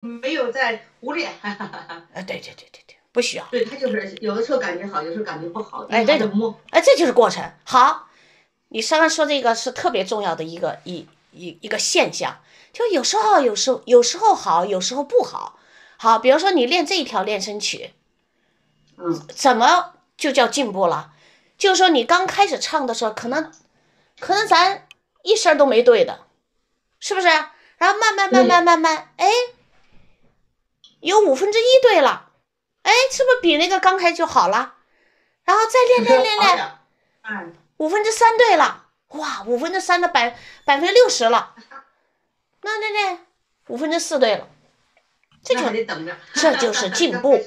没有在捂脸，哎，对对对对对，不需要。对他就是有的时候感觉好，有时候感觉不好。哎，对着哎，这就是过程。好，你刚刚说这个是特别重要的一个一一一个现象，就有时候有时候有时候好，有时候不好。好，比如说你练这一条练声曲，嗯，怎么就叫进步了？就是说你刚开始唱的时候，可能可能咱一声都没对的，是不是？然后慢慢慢慢慢慢，哎。有五分之一对了，哎，是不是比那个刚才就好了？然后再练练练练，哎，五分之三对了，哇，五分之三的百百分之六十了。那那那，五分之四对了，这就这就是进步。